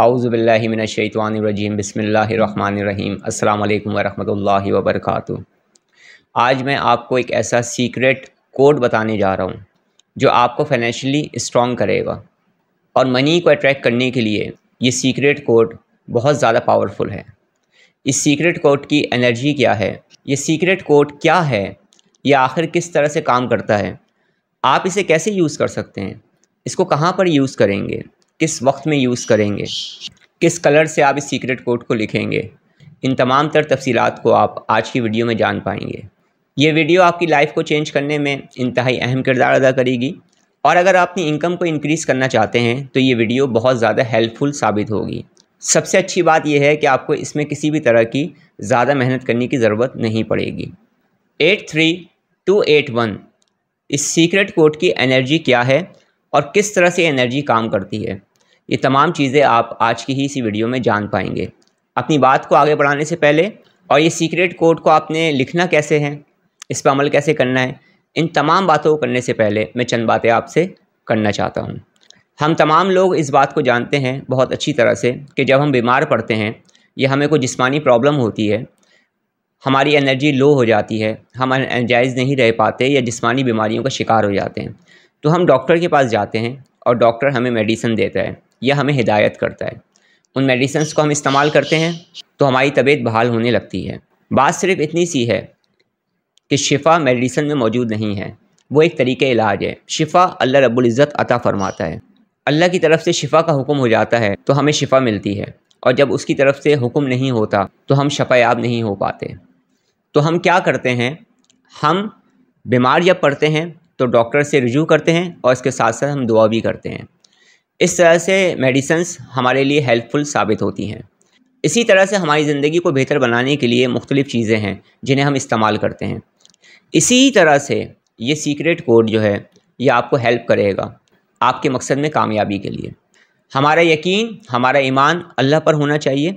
आउज़बिल्लिमिनशैतवानरजीम बसमीम् अल्लाम वरम् वर्क़ आज मैं आपको एक ऐसा सीक्रेट कोड बताने जा रहा हूँ जो आपको फाइनेंशली इस्ट्रॉग करेगा और मनी को अट्रैक्ट करने के लिए ये सीक्रेट कोड बहुत ज़्यादा पावरफुल है इस सीक्रेट कोड की एनर्जी क्या है ये सीक्रेट कोड क्या है ये आखिर किस तरह से काम करता है आप इसे कैसे यूज़ कर सकते हैं इसको कहाँ पर यूज़ करेंगे किस वक्त में यूज़ करेंगे किस कलर से आप इस सीक्रेट कोड को लिखेंगे इन तमाम तर तफसीत को आप आज की वीडियो में जान पाएंगे ये वीडियो आपकी लाइफ को चेंज करने में इंतहाई अहम किरदार अदा करेगी और अगर आप अपनी इनकम को इनक्रीज़ करना चाहते हैं तो ये वीडियो बहुत ज़्यादा हेल्पफुल साबित होगी सबसे अच्छी बात यह है कि आपको इसमें किसी भी तरह की ज़्यादा मेहनत करने की ज़रूरत नहीं पड़ेगी eight three two eight one इस सीक्रेट कोड की एनर्जी क्या है और किस तरह से एनर्जी काम करती है ये तमाम चीज़ें आप आज की ही इसी वीडियो में जान पाएंगे अपनी बात को आगे बढ़ाने से पहले और ये सीक्रेट कोड को आपने लिखना कैसे है इस पर अमल कैसे करना है इन तमाम बातों को करने से पहले मैं चंद बातें आपसे करना चाहता हूँ हम तमाम लोग इस बात को जानते हैं बहुत अच्छी तरह से कि जब हम बीमार पड़ते हैं या हमें कोई जिसमानी प्रॉब्लम होती है हमारी एनर्जी लो हो जाती है हम एनर्जाइज नहीं रह पाते या जिसमानी बीमारियों का शिकार हो जाते हैं तो हम डॉक्टर के पास जाते हैं और डॉक्टर हमें मेडिसिन देता है यह हमें हिदायत करता है उन मेडिसिन को हम इस्तेमाल करते हैं तो हमारी तबीयत बहाल होने लगती है बात सिर्फ इतनी सी है कि शिफा मेडिसिन में मौजूद नहीं है वो एक तरीके इलाज है शिफा अल्लाह रबुल्ज़त अता फ़रमाता है अल्लाह की तरफ से शिफा का हुक्म हो जाता है तो हमें शिफा मिलती है और जब उसकी तरफ से हुक्म नहीं होता तो हम शफायाब नहीं हो पाते तो हम क्या करते हैं हम बीमार जब पड़ते हैं तो डॉक्टर से रजू करते हैं और इसके साथ साथ हम दुआ भी करते हैं इस तरह से मेडिसन्स हमारे लिए हेल्पफुल साबित होती हैं इसी तरह से हमारी ज़िंदगी को बेहतर बनाने के लिए मुख्तलिफ़ चीज़ें हैं जिन्हें हम इस्तेमाल करते हैं इसी तरह से ये सीक्रेट कोड जो है ये आपको हेल्प करेगा आपके मकसद में कामयाबी के लिए हमारा यकीन हमारा ईमान अल्लाह पर होना चाहिए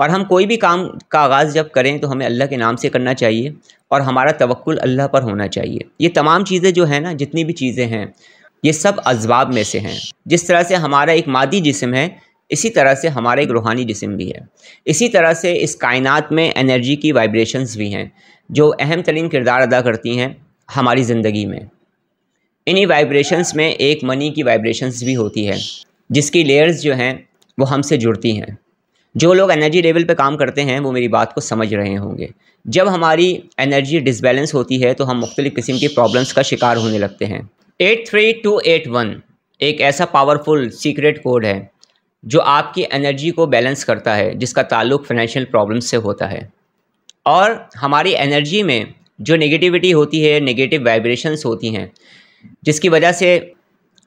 और हम कोई भी काम का आगाज़ जब करें तो हमें अल्लाह के नाम से करना चाहिए और हमारा तवक्ल अल्लाह पर होना चाहिए ये तमाम चीज़ें जो है ना जितनी भी चीज़ें हैं ये सब अजवाब में से हैं जिस तरह से हमारा एक मादी जिसम है इसी तरह से हमारा एक रूहानी जिसम भी है इसी तरह से इस कायनात में एनर्जी की वाइब्रेशंस भी हैं जो अहम तरीन किरदार अदा करती हैं हमारी ज़िंदगी में इन्हीं वाइब्रेशंस में एक मनी की वाइब्रेशंस भी होती है जिसकी लेयर्स जो हैं वो हमसे जुड़ती हैं जो लोग एनर्जी लेवल पे काम करते हैं वो मेरी बात को समझ रहे होंगे जब हमारी एनर्जी डिसबैलेंस होती है तो हम मुख्तलिफ़ किस्म की प्रॉब्लम्स का शिकार होने लगते हैं eight three two eight one एक ऐसा पावरफुल सीक्रेट कोड है जो आपकी एनर्जी को बैलेंस करता है जिसका ताल्लुक फाइनेंशियल प्रॉब्लम से होता है और हमारी एनर्जी में जो नेगेटिविटी होती है नेगेटिव वाइब्रेशंस होती हैं जिसकी वजह से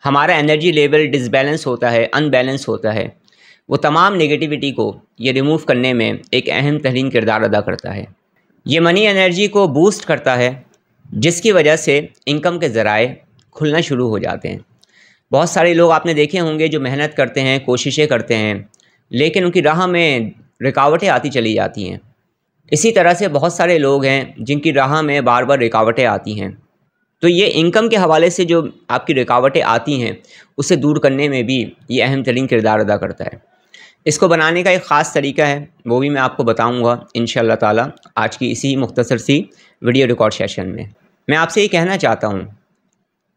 हमारा एनर्जी लेवल डिसबैलेंस होता है अनबैलेंस होता है वो तमाम नेगेटिविटी को ये रिमूव करने में एक अहम तरीन किरदार अदा करता है ये मनी एनर्जी को बूस्ट करता है जिसकी वजह से इनकम के ज़राए खुलना शुरू हो जाते हैं बहुत सारे लोग आपने देखे होंगे जो मेहनत करते हैं कोशिशें करते हैं लेकिन उनकी राह में रुकावटें आती चली जाती हैं इसी तरह से बहुत सारे लोग हैं जिनकी राह में बार बार रुकावटें आती हैं तो ये इनकम के हवाले से जो आपकी रुकावटें आती हैं उसे दूर करने में भी ये अहम तरीन किरदार अदा करता है इसको बनाने का एक ख़ास तरीका है वो भी मैं आपको बताऊंगा इन ताला आज की इसी मुख्तसर सी वीडियो रिकॉर्ड सेशन में मैं आपसे ये कहना चाहता हूँ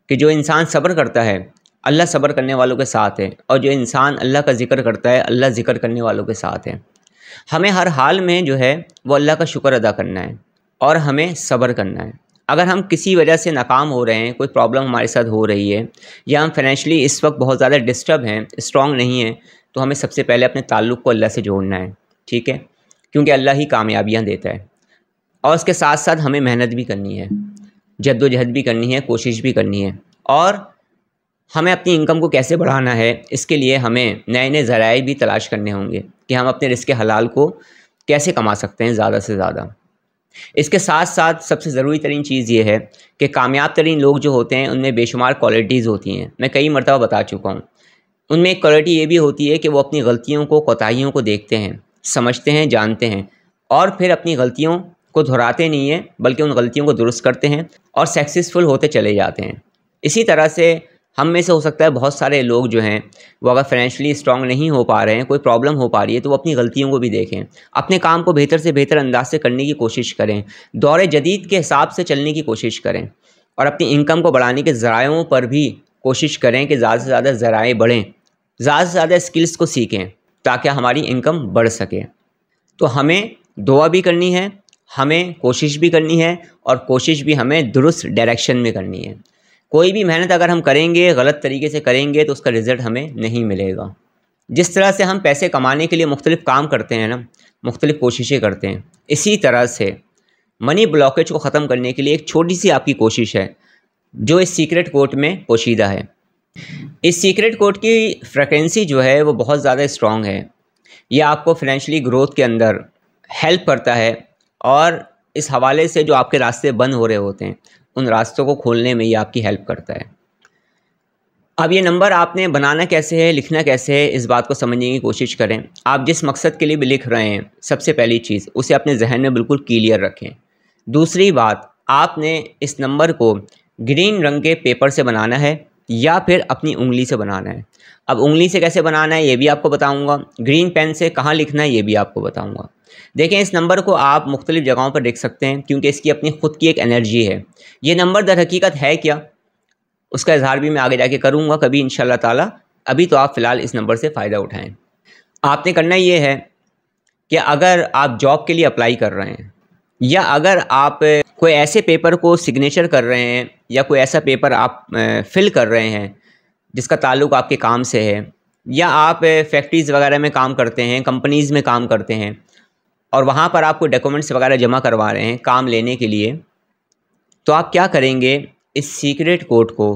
कि जो इंसान सब्र करता है अल्लाह सब्र करने वालों के साथ है और जो इंसान अल्लाह का ज़िक्र करता है अल्लाह ज़िक्र करने वालों के साथ है हमें हर हाल में जो है वो अल्लाह का शुक्र अदा करना है और हमें सब्र करना है अगर हम किसी वजह से नाकाम हो रहे हैं कोई प्रॉब्लम हमारे साथ हो रही है या हम फाइनेंशली इस वक्त बहुत ज़्यादा डिस्टर्ब हैं स्ट्रॉन्ग नहीं है तो हमें सबसे पहले अपने ताल्लुक़ को अल्लाह से जोड़ना है ठीक है क्योंकि अल्लाह ही कामयाबियाँ देता है और उसके साथ साथ हमें मेहनत भी करनी है जद्दोजहद भी करनी है कोशिश भी करनी है और हमें अपनी इनकम को कैसे बढ़ाना है इसके लिए हमें नए नए ज़राए भी तलाश करने होंगे कि हम अपने रिस्क हलाल को कैसे कमा सकते हैं ज़्यादा से ज़्यादा इसके साथ साथ सबसे ज़रूरी तरीन चीज़ ये है कि कामयाब तरीन लोग जो होते हैं उनमें बेशुमार क्वालिटीज़ होती हैं मैं कई मरतबा बता चुका हूँ उनमें एक क्वालिटी ये भी होती है कि वो अपनी गलतियों को कोताहीियों को देखते हैं समझते हैं जानते हैं और फिर अपनी गलतियों को दोहराते नहीं हैं बल्कि उन गलतियों को दुरुस्त करते हैं और सक्सेसफुल होते चले जाते हैं इसी तरह से हम में से हो सकता है बहुत सारे लोग जो हैं वो अगर फाइनेंशियली स्ट्रांग नहीं हो पा रहे हैं कोई प्रॉब्लम हो पा रही है तो वो अपनी गलतियों को भी देखें अपने काम को बेहतर से बेहतर अंदाज से करने की कोशिश करें दौरे जदीद के हिसाब से चलने की कोशिश करें और अपनी इनकम को बढ़ाने के ज़रायों पर भी कोशिश करें कि ज़्यादा से ज़्यादा ज़राए बढ़ें ज़्यादा से ज़्यादा स्किल्स को सीखें ताकि हमारी इनकम बढ़ सके तो हमें दुआ भी करनी है हमें कोशिश भी करनी है और कोशिश भी हमें दुरुस्त डायरेक्शन में करनी है कोई भी मेहनत अगर हम करेंगे गलत तरीके से करेंगे तो उसका रिज़ल्ट हमें नहीं मिलेगा जिस तरह से हम पैसे कमाने के लिए मुख्तलिफ़ काम करते हैं ना मुख्तलिफ़ कोशिशें करते हैं इसी तरह से मनी ब्लॉकेज को ख़त्म करने के लिए एक छोटी सी आपकी कोशिश है जो इस सीक्रेट कोर्ट में पोशीदा है इस सीक्रेट कोर्ट की फ्रिक्वेंसी जो है वो बहुत ज़्यादा स्ट्रॉन्ग है यह आपको फिनेंशली ग्रोथ के अंदर हेल्प करता है और इस हवाले से जो आपके रास्ते बंद हो रहे होते हैं उन रास्तों को खोलने में ये आपकी हेल्प करता है अब ये नंबर आपने बनाना कैसे है लिखना कैसे है इस बात को समझने की कोशिश करें आप जिस मकसद के लिए भी लिख रहे हैं सबसे पहली चीज़ उसे अपने जहन में बिल्कुल क्लियर रखें दूसरी बात आपने इस नंबर को ग्रीन रंग के पेपर से बनाना है या फिर अपनी उंगली से बनाना है अब उंगली से कैसे बनाना है ये भी आपको बताऊंगा ग्रीन पेन से कहाँ लिखना है ये भी आपको बताऊंगा देखें इस नंबर को आप मुख्तलिफ़ जगहों पर देख सकते हैं क्योंकि इसकी अपनी ख़ुद की एक एनर्जी है ये नंबर दर हकीकत है क्या उसका इजहार भी मैं आगे जाके करूँगा कभी इन ताला अभी तो आप फ़िलहाल इस नंबर से फ़ायदा उठाएँ आपने करना ये है कि अगर आप जॉब के लिए अप्लाई कर रहे हैं या अगर आप कोई ऐसे पेपर को सिग्नेचर कर रहे हैं या कोई ऐसा पेपर आप फिल कर रहे हैं जिसका ताल्लुक आपके काम से है या आप फैक्ट्रीज़ वगैरह में काम करते हैं कंपनीज़ में काम करते हैं और वहाँ पर आपको डॉक्यूमेंट्स वगैरह जमा करवा रहे हैं काम लेने के लिए तो आप क्या करेंगे इस सीक्रेट कोड को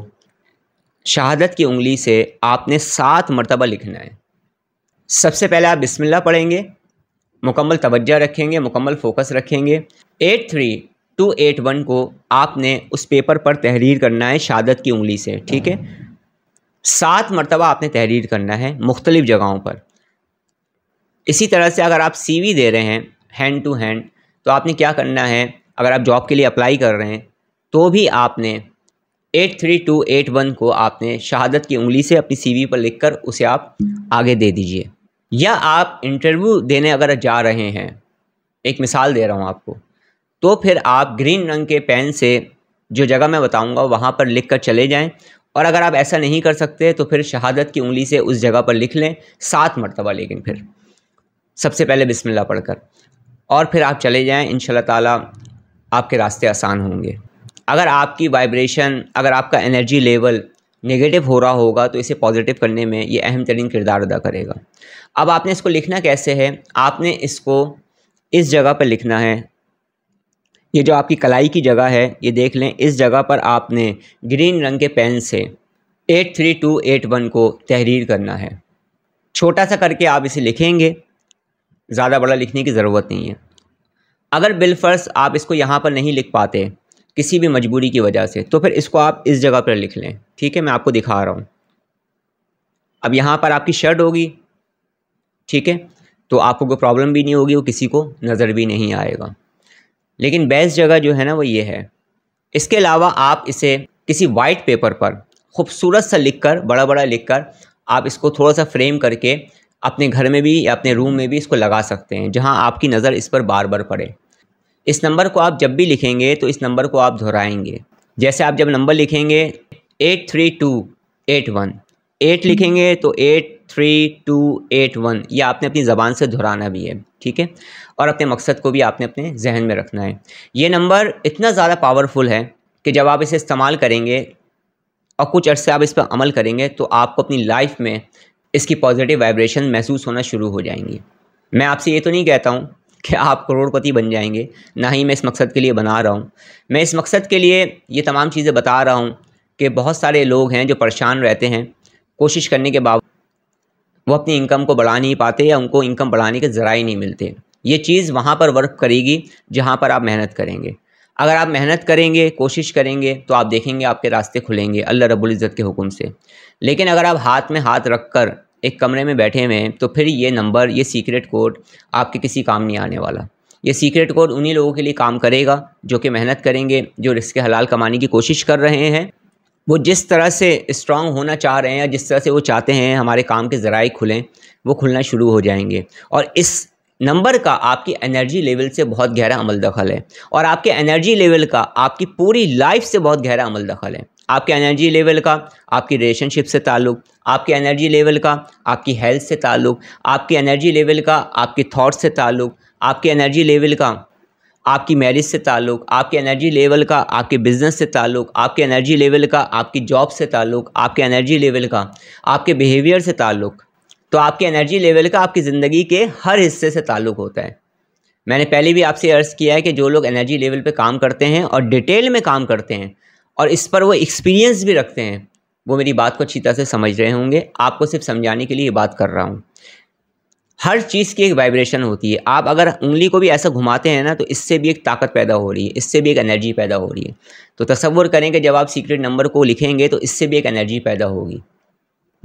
शहादत की उंगली से आपने सात मरतबा लिखना है सबसे पहले आप बिस्मिल्लाह पढ़ेंगे मुकम्मल तवज्जा रखेंगे मुकम्मल फोकस रखेंगे eight three two eight one को आपने उस पेपर पर तहरीर करना है शहादत की उंगली से ठीक है सात मरतबा आपने तहरीर करना है मुख्तलिफ़ जगहों पर इसी तरह से अगर आप सीवी दे रहे हैं हैंड टू हैंड तो आपने क्या करना है अगर आप जॉब के लिए अप्लाई कर रहे हैं तो भी आपने eight eight three two one को आपने शहादत की उंगली से अपनी सीवी पर लिखकर उसे आप आगे दे दीजिए या आप इंटरव्यू देने अगर जा रहे हैं एक मिसाल दे रहा हूँ आपको तो फिर आप ग्रीन रंग के पेन से जो जगह मैं बताऊँगा वहाँ पर लिख कर चले जाएँ और अगर आप ऐसा नहीं कर सकते तो फिर शहादत की उंगली से उस जगह पर लिख लें सात मरतबा लेकिन फिर सबसे पहले बिस्मिल्लाह पढ़कर और फिर आप चले जाएं इन ताला आपके रास्ते आसान होंगे अगर आपकी वाइब्रेशन अगर आपका एनर्जी लेवल नेगेटिव हो रहा होगा तो इसे पॉजिटिव करने में ये अहम तरीन किरदार अदा करेगा अब आपने इसको लिखना कैसे है आपने इसको इस जगह पर लिखना है ये जो आपकी कलाई की जगह है ये देख लें इस जगह पर आपने ग्रीन रंग के पेन से eight eight three two one को तहरीर करना है छोटा सा करके आप इसे लिखेंगे ज़्यादा बड़ा लिखने की ज़रूरत नहीं है अगर बिलफर्स आप इसको यहाँ पर नहीं लिख पाते किसी भी मजबूरी की वजह से तो फिर इसको आप इस जगह पर लिख लें ठीक है मैं आपको दिखा रहा हूँ अब यहाँ पर आपकी शर्ट होगी ठीक है तो आपको कोई प्रॉब्लम भी नहीं होगी वो किसी को नज़र भी नहीं आएगा लेकिन बेस्ट जगह जो है ना वो ये है इसके अलावा आप इसे किसी वाइट पेपर पर खूबसूरत सा लिखकर बड़ा बड़ा लिखकर आप इसको थोड़ा सा फ्रेम करके अपने घर में भी या अपने रूम में भी इसको लगा सकते हैं जहाँ आपकी नज़र इस पर बार बार पड़े इस नंबर को आप जब भी लिखेंगे तो इस नंबर को आप दोहराएंगे जैसे आप जब नंबर लिखेंगे eight three two eight one eight लिखेंगे तो eight three two eight one ये आपने अपनी ज़बान से दोहराना भी है ठीक है और अपने मकसद को भी आपने अपने जहन में रखना है ये नंबर इतना ज़्यादा पावरफुल है कि जब आप इसे इस्तेमाल करेंगे और कुछ अर्से आप इस पर अमल करेंगे तो आपको अपनी लाइफ में इसकी पॉजिटिव वाइब्रेशन महसूस होना शुरू हो जाएंगी मैं आपसे ये तो नहीं कहता हूँ कि आप करोड़पति बन जाएंगे ना ही मैं इस मकसद के लिए बना रहा हूँ मैं इस मकसद के लिए ये तमाम चीज़ें बता रहा हूँ कि बहुत सारे लोग हैं जो परेशान रहते हैं कोशिश करने के बावजूद वो अपनी इनकम को बढ़ा नहीं पाते या उनको इनकम बढ़ाने के ज़रा ही नहीं मिलते ये चीज़ वहाँ पर वर्क करेगी जहाँ पर आप मेहनत करेंगे अगर आप मेहनत करेंगे कोशिश करेंगे तो आप देखेंगे आपके रास्ते खुलेंगे अल्लाह रब्बुल इज़्ज़त के हुक्म से लेकिन अगर आप हाथ में हाथ रख कर एक कमरे में बैठे हुए हैं तो फिर ये नंबर ये सीक्रेट कोड आपके किसी काम नहीं आने वाला ये सीक्रेट कोड उन्हीं लोगों के लिए काम करेगा जो कि मेहनत करेंगे जो रिस्क हलाल कमाने की कोशिश कर रहे हैं वो जिस तरह से स्ट्रांग होना चाह रहे हैं या जिस तरह से वो चाहते हैं हमारे काम के ज़राए खुलें वो खुलना शुरू हो जाएंगे और इस नंबर का आपकी एनर्जी लेवल से बहुत गहरा अमल दखल है और आपके एनर्जी लेवल का आपकी पूरी लाइफ से बहुत गहरा अमल दखल है आपके एनर्जी लेवल का आपकी रिलेशनशिप से ताल्लुक़ आपके एनर्जी लेवल का आपकी हेल्थ से ताल्लुक़ आपके एनर्जी लेवल का आपके थॉट से ताल्लुक़ आपके एनर्जी लेवल का आपकी मैरिज से ताल्लुक़ आपके एनर्जी लेवल का आपके बिज़नेस से ताल्लुक़ आपके एनर्जी लेवल का आपकी जॉब से ताल्लुक़ आपके एनर्जी लेवल का आपके बिहेवियर से ताल्लुक़ तो आपके एनर्जी लेवल का आपकी ज़िंदगी के हर हिस्से से ताल्लुक़ होता है मैंने पहले भी आपसे अर्ज़ किया है कि जो लोग एनर्जी लेवल पे काम करते हैं और डिटेल में काम करते हैं और इस पर वो एक्सपीरियंस भी रखते हैं वो मेरी बात को अच्छी तरह से समझ रहे होंगे आपको सिर्फ समझाने के लिए ये बात कर रहा हूँ हर चीज़ की एक वाइब्रेशन होती है आप अगर उंगली को भी ऐसा घुमाते हैं ना तो इससे भी एक ताकत पैदा हो रही है इससे भी एक एनर्जी पैदा हो रही है तो तस्वुर करें कि जब आप सीक्रेट नंबर को लिखेंगे तो इससे भी एक एनर्जी पैदा होगी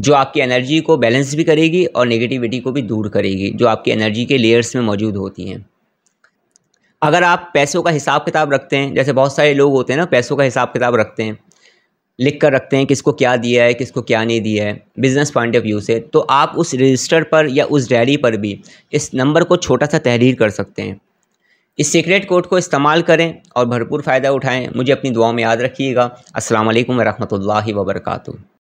जो आपकी एनर्जी को बैलेंस भी करेगी और नेगेटिविटी को भी दूर करेगी जो आपकी एनर्जी के लेयर्स में मौजूद होती हैं अगर आप पैसों का हिसाब किताब रखते हैं जैसे बहुत सारे लोग होते हैं ना पैसों का हिसाब किताब रखते हैं लिख कर रखते हैं किसको क्या दिया है किसको क्या नहीं दिया है बिज़नेस पॉइंट ऑफ व्यू से तो आप उस रजिस्टर पर या उस डायरी पर भी इस नंबर को छोटा सा तहरीर कर सकते हैं इस सीक्रेट कोड को इस्तेमाल करें और भरपूर फ़ायदा उठाएं मुझे अपनी दुआओं में याद रखिएगा अस्सलाम वालेकुम वरहमतुल्लाहि वबरकू